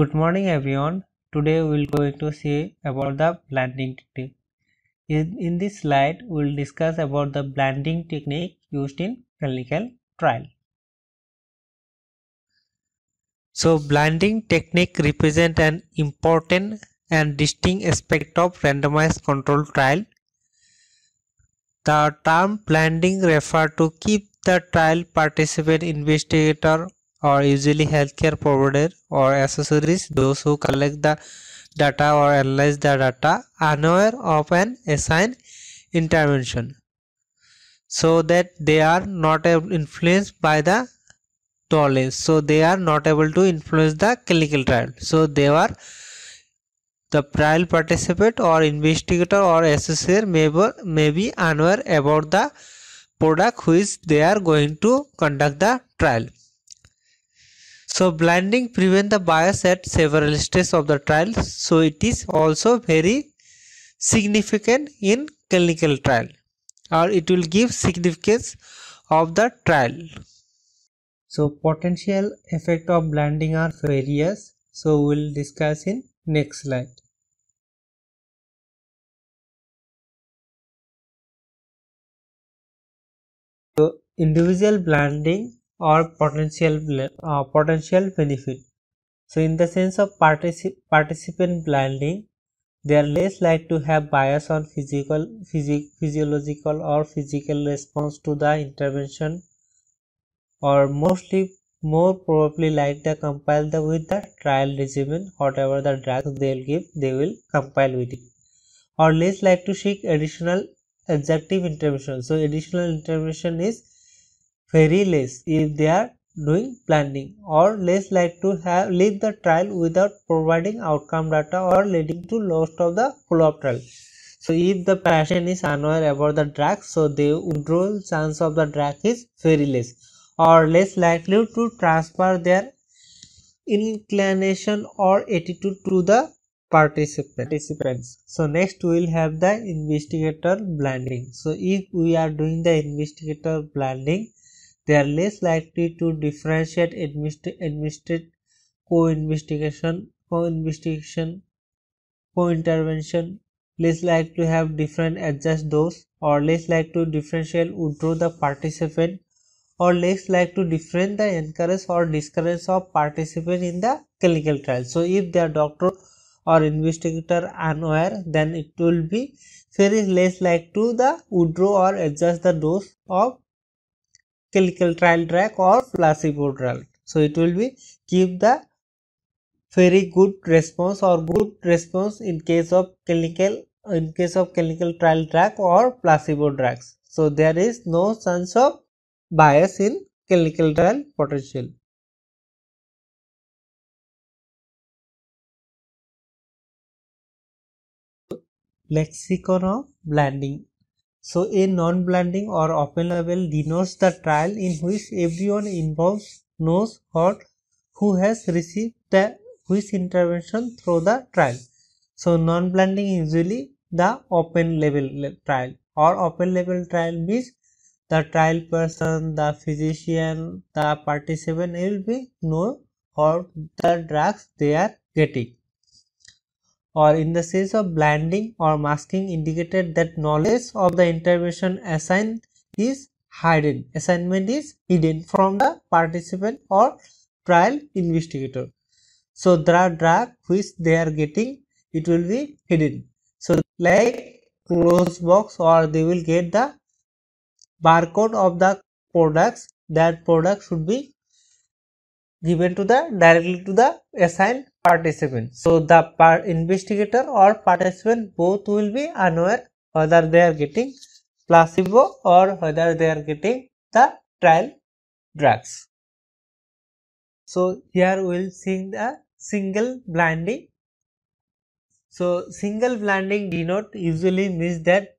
Good morning everyone. Today we will going to see about the blending technique. In, in this slide we will discuss about the blending technique used in clinical trial. So blending technique represent an important and distinct aspect of randomized control trial. The term blending refer to keep the trial participant investigator are usually healthcare provider or accessories those who collect the data or analyze the data unaware of an assigned intervention so that they are not influenced by the knowledge so they are not able to influence the clinical trial so they are the trial participant or investigator or associate may, may be unaware about the product which they are going to conduct the trial so blinding prevent the bias at several stages of the trial. So it is also very significant in clinical trial or it will give significance of the trial. So potential effect of blinding are various. So we'll discuss in next slide. So individual blinding or potential uh, potential benefit. So in the sense of particip participant blinding, they are less likely to have bias on physical, physic physiological or physical response to the intervention or mostly more probably like to compile the with the trial regimen whatever the drug they'll give they will compile with it or less like to seek additional adjunctive intervention so additional intervention is very less if they are doing planning or less likely to have leave the trial without providing outcome data or leading to loss of the follow-up trial. So if the patient is unaware about the drug, so the withdrawal chance of the drug is very less or less likely to transfer their inclination or attitude to the participants. So next we will have the investigator blinding. So if we are doing the investigator blinding, they are less likely to differentiate administered co-investigation, co-investigation, co-intervention, less likely to have different adjust dose, or less likely to differentiate withdraw the participant, or less likely to different the encourage or discourage of participant in the clinical trial. So if their doctor or investigator unaware, then it will be very less likely to the withdraw or adjust the dose of clinical trial drug or placebo drug. So it will be give the very good response or good response in case of clinical in case of clinical trial drug or placebo drugs. So there is no sense of bias in clinical trial potential. Lexicon of blending so a non-blinding or open label denotes the trial in which everyone involved knows what who has received the which intervention through the trial. So non-blinding usually the open label trial or open label trial means the trial person, the physician, the participant will be know or the drugs they are getting or in the sense of blending or masking indicated that knowledge of the intervention assigned is hidden. Assignment is hidden from the participant or trial investigator. So the drug which they are getting it will be hidden. So like close box or they will get the barcode of the products that product should be given to the directly to the assigned participant. So the par investigator or participant both will be unaware whether they are getting placebo or whether they are getting the trial drugs. So here we will see the single blinding. So single blinding denote usually means that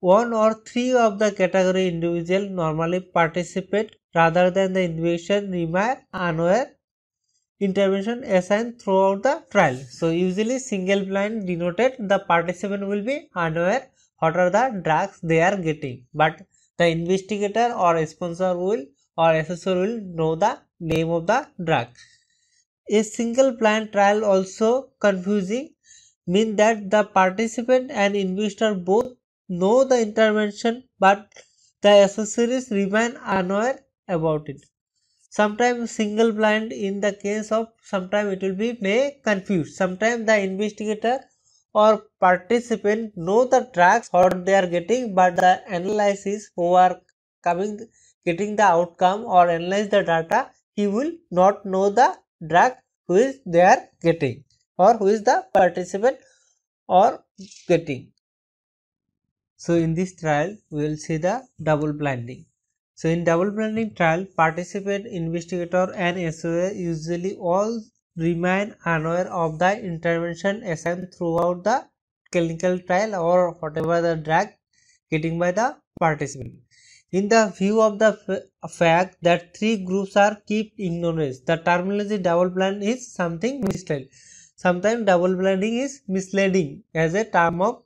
one or three of the category individual normally participate rather than the individual remain unaware intervention assigned throughout the trial. So usually single blind denoted the participant will be unaware what are the drugs they are getting but the investigator or sponsor will or assessor will know the name of the drug. A single blind trial also confusing mean that the participant and investor both know the intervention but the accessories remain unaware about it sometimes single blind in the case of sometimes it will be may confuse. sometimes the investigator or participant know the drugs what they are getting but the analysis who are coming getting the outcome or analyze the data he will not know the drug who is they are getting or who is the participant or getting so in this trial we will see the double blinding so in double blinding trial, participant, investigator and SOA usually all remain unaware of the intervention assigned throughout the clinical trial or whatever the drug getting by the participant. In the view of the fact that three groups are kept ignorance, the terminology double blind is something misleading. Sometimes double blinding is misleading as a term of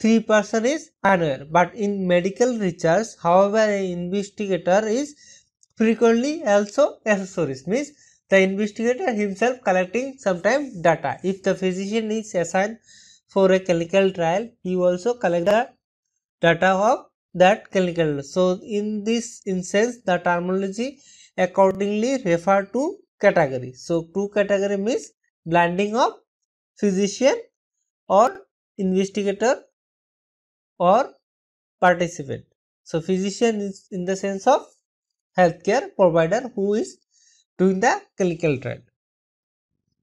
3 person is unaware, But in medical research, however, an investigator is frequently also accessories means the investigator himself collecting sometimes data. If the physician is assigned for a clinical trial, he also collect the data of that clinical. So in this instance, the terminology accordingly refer to category. So two category means blending of physician or investigator or participant. So, physician is in the sense of healthcare provider who is doing the clinical trial.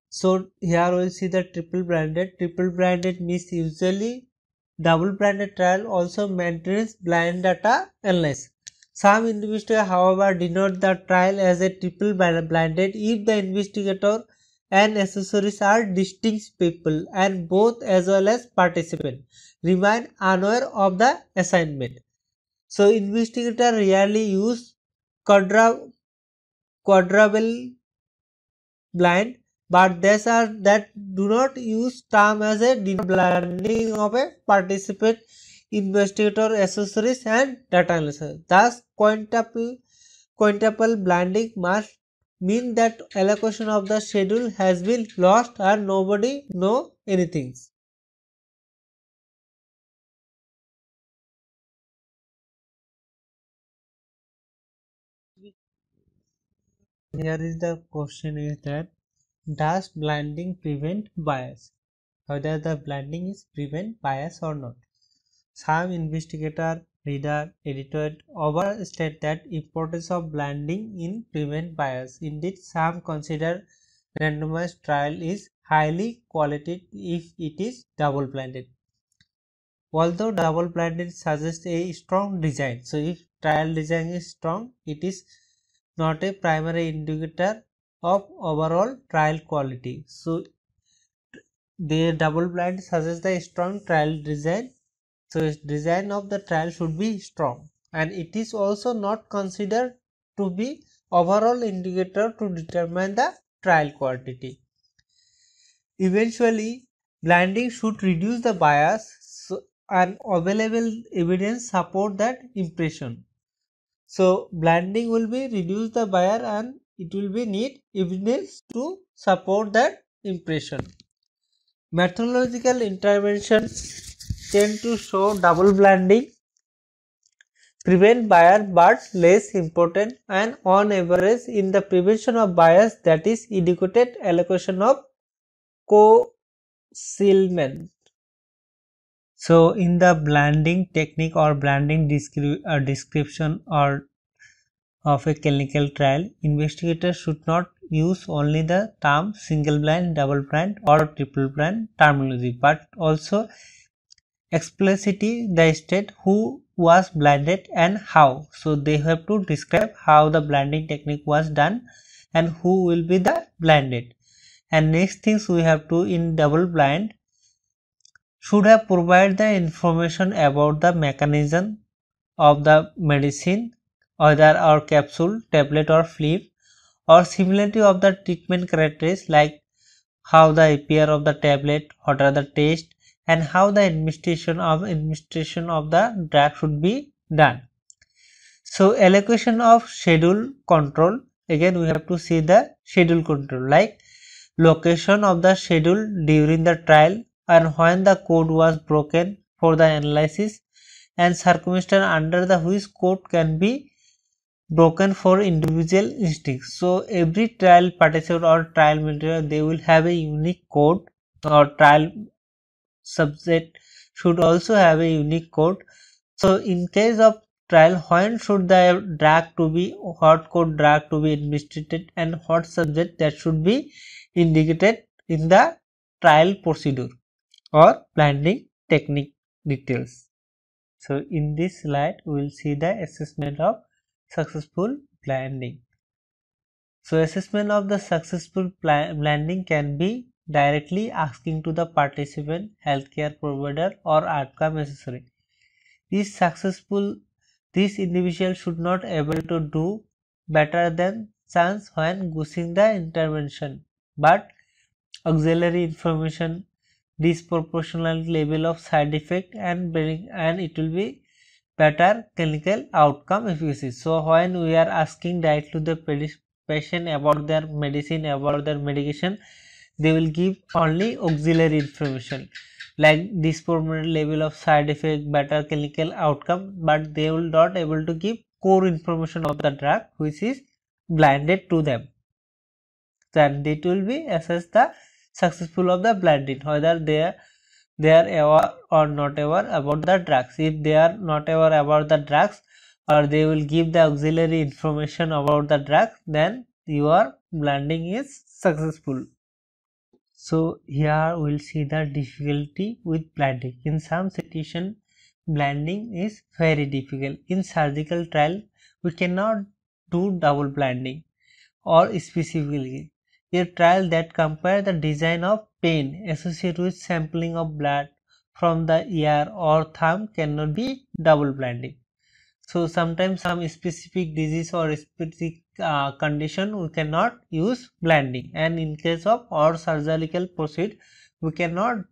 So, here we see the triple branded. Triple branded means usually double blinded trial also maintains blind data unless some investigators, however, denote the trial as a triple blinded if the investigator and accessories are distinct people and both as well as participant remain unaware of the assignment. So investigator rarely use quadra quadruple blind but these are that do not use term as a blinding of a participant investigator accessories and data analysis. Thus quintuple quintuple blinding must mean that allocation of the schedule has been lost and nobody know anything. Here is the question is that does blinding prevent bias? Whether the blinding is prevent bias or not. Some investigator Reader edited overstate that importance of blending in prevent bias. Indeed, some consider randomized trial is highly qualitative if it is double blinded. Although double blinded suggests a strong design, so if trial design is strong, it is not a primary indicator of overall trial quality. So the double blind suggests the strong trial design so design of the trial should be strong and it is also not considered to be overall indicator to determine the trial quantity. Eventually, blinding should reduce the bias so, and available evidence support that impression. So, blinding will be reduce the bias and it will be need evidence to support that impression. Methodological intervention tend to show double blinding, prevent bias but less important and on average in the prevention of bias that is adequate allocation of concealment. So in the blinding technique or blinding descri uh, description or of a clinical trial, investigators should not use only the term single blind, double blind or triple blind terminology but also explicitly they state who was blinded and how so they have to describe how the blinding technique was done and who will be the blinded and next things we have to in double blind should have provided the information about the mechanism of the medicine either or capsule tablet or flip or similarity of the treatment characteristics like how the appear of the tablet what are the taste and how the administration of administration of the drug should be done. So allocation of schedule control again we have to see the schedule control like location of the schedule during the trial and when the code was broken for the analysis and circumstance under the which code can be broken for individual instincts. So every trial participant or trial material they will have a unique code or trial subset should also have a unique code. So in case of trial, when should the drag to be hot code drag to be administered and hot subject that should be indicated in the trial procedure or planning technique details. So in this slide, we will see the assessment of successful planning. So assessment of the successful planning can be directly asking to the participant healthcare provider or outcome necessary. This successful this individual should not able to do better than chance when using the intervention, but auxiliary information proportional level of side effect and and it will be better clinical outcome efficacy. So when we are asking directly to the patient about their medicine, about their medication, they will give only auxiliary information like this permanent level of side effect better clinical outcome but they will not able to give core information of the drug which is blinded to them then it will be assess the successful of the blinding, whether they are they are aware or not aware about the drugs if they are not aware about the drugs or they will give the auxiliary information about the drug then your blending is successful so here we'll see the difficulty with blinding in some situation blinding is very difficult in surgical trial we cannot do double blinding or specifically a trial that compare the design of pain associated with sampling of blood from the ear or thumb cannot be double blinding so sometimes some specific disease or specific uh, condition we cannot use blending and in case of or surgical procedure we cannot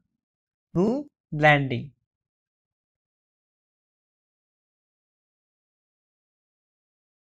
do blending